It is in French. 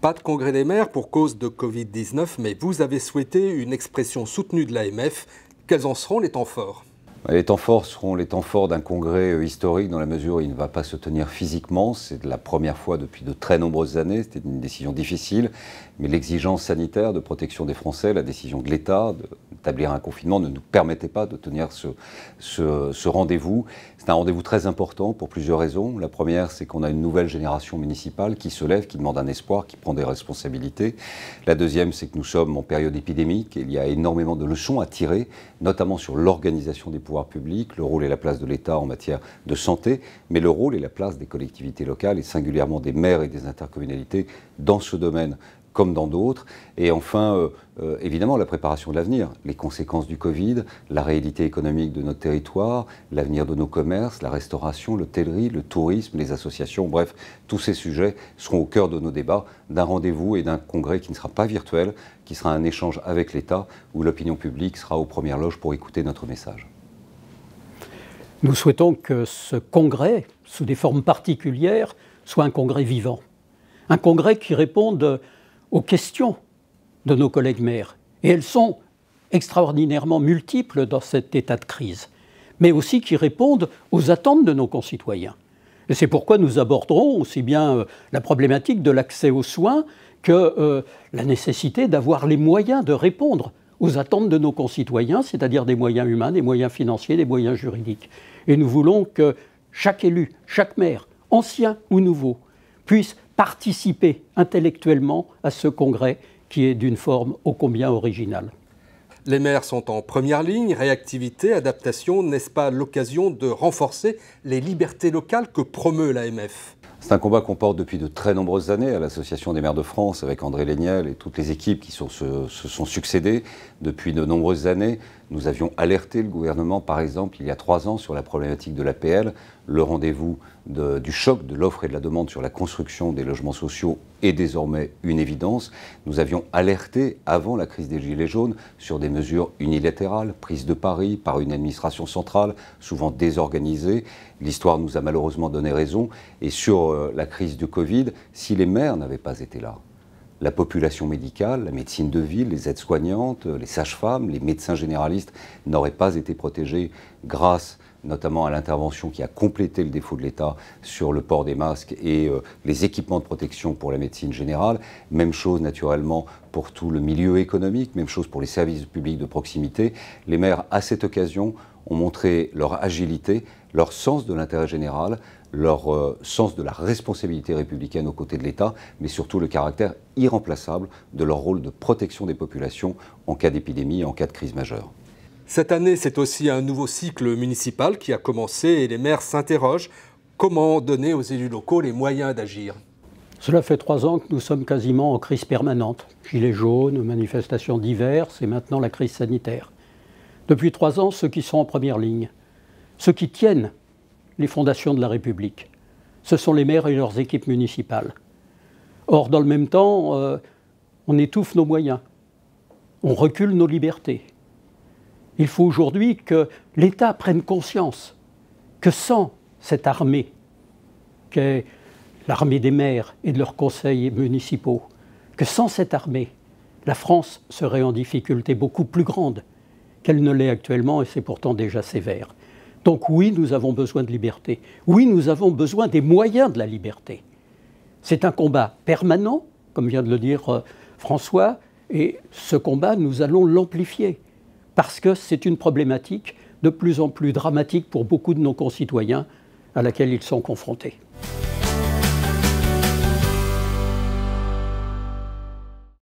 Pas de congrès des maires pour cause de Covid-19, mais vous avez souhaité une expression soutenue de l'AMF. Quels en seront les temps forts les temps forts seront les temps forts d'un congrès euh, historique dans la mesure où il ne va pas se tenir physiquement. C'est la première fois depuis de très nombreuses années. C'était une décision difficile, mais l'exigence sanitaire de protection des Français, la décision de l'État un confinement ne nous permettait pas de tenir ce, ce rendez-vous. C'est un rendez-vous très important pour plusieurs raisons. La première, c'est qu'on a une nouvelle génération municipale qui se lève, qui demande un espoir, qui prend des responsabilités. La deuxième, c'est que nous sommes en période épidémique et il y a énormément de leçons à tirer, notamment sur l'organisation des pouvoirs publics, le rôle et la place de l'État en matière de santé, mais le rôle et la place des collectivités locales et singulièrement des maires et des intercommunalités dans ce domaine comme dans d'autres. Et enfin, euh, euh, évidemment, la préparation de l'avenir, les conséquences du Covid, la réalité économique de notre territoire, l'avenir de nos commerces, la restauration, l'hôtellerie, le tourisme, les associations, bref, tous ces sujets seront au cœur de nos débats, d'un rendez-vous et d'un congrès qui ne sera pas virtuel, qui sera un échange avec l'État, où l'opinion publique sera aux premières loges pour écouter notre message. Nous souhaitons que ce congrès, sous des formes particulières, soit un congrès vivant. Un congrès qui réponde aux questions de nos collègues maires. Et elles sont extraordinairement multiples dans cet état de crise, mais aussi qui répondent aux attentes de nos concitoyens. Et c'est pourquoi nous aborderons aussi bien euh, la problématique de l'accès aux soins que euh, la nécessité d'avoir les moyens de répondre aux attentes de nos concitoyens, c'est-à-dire des moyens humains, des moyens financiers, des moyens juridiques. Et nous voulons que chaque élu, chaque maire, ancien ou nouveau, puisse participer intellectuellement à ce congrès qui est d'une forme ô combien originale. Les maires sont en première ligne, réactivité, adaptation, n'est-ce pas l'occasion de renforcer les libertés locales que promeut l'AMF c'est un combat qu'on porte depuis de très nombreuses années à l'Association des maires de France avec André Léniel et toutes les équipes qui se, se, sont succédées depuis de nombreuses années. Nous avions alerté le gouvernement, par exemple, il y a trois ans, sur la problématique de l'APL, le rendez-vous du choc de l'offre et de la demande sur la construction des logements sociaux est désormais une évidence. Nous avions alerté avant la crise des Gilets jaunes sur des mesures unilatérales, prises de Paris par une administration centrale, souvent désorganisée. L'histoire nous a malheureusement donné raison. Et sur euh, la crise du Covid, si les maires n'avaient pas été là, la population médicale, la médecine de ville, les aides-soignantes, les sages-femmes, les médecins généralistes n'auraient pas été protégés grâce notamment à l'intervention qui a complété le défaut de l'État sur le port des masques et euh, les équipements de protection pour la médecine générale. Même chose naturellement pour tout le milieu économique, même chose pour les services publics de proximité. Les maires, à cette occasion, ont montré leur agilité, leur sens de l'intérêt général, leur euh, sens de la responsabilité républicaine aux côtés de l'État, mais surtout le caractère irremplaçable de leur rôle de protection des populations en cas d'épidémie, en cas de crise majeure. Cette année, c'est aussi un nouveau cycle municipal qui a commencé et les maires s'interrogent comment donner aux élus locaux les moyens d'agir. Cela fait trois ans que nous sommes quasiment en crise permanente. Gilets jaunes, manifestations diverses et maintenant la crise sanitaire. Depuis trois ans, ceux qui sont en première ligne, ceux qui tiennent les fondations de la République, ce sont les maires et leurs équipes municipales. Or, dans le même temps, euh, on étouffe nos moyens, on recule nos libertés. Il faut aujourd'hui que l'État prenne conscience que sans cette armée, qu'est l'armée des maires et de leurs conseils municipaux, que sans cette armée, la France serait en difficulté beaucoup plus grande qu'elle ne l'est actuellement, et c'est pourtant déjà sévère. Donc oui, nous avons besoin de liberté. Oui, nous avons besoin des moyens de la liberté. C'est un combat permanent, comme vient de le dire euh, François, et ce combat, nous allons l'amplifier parce que c'est une problématique de plus en plus dramatique pour beaucoup de nos concitoyens à laquelle ils sont confrontés.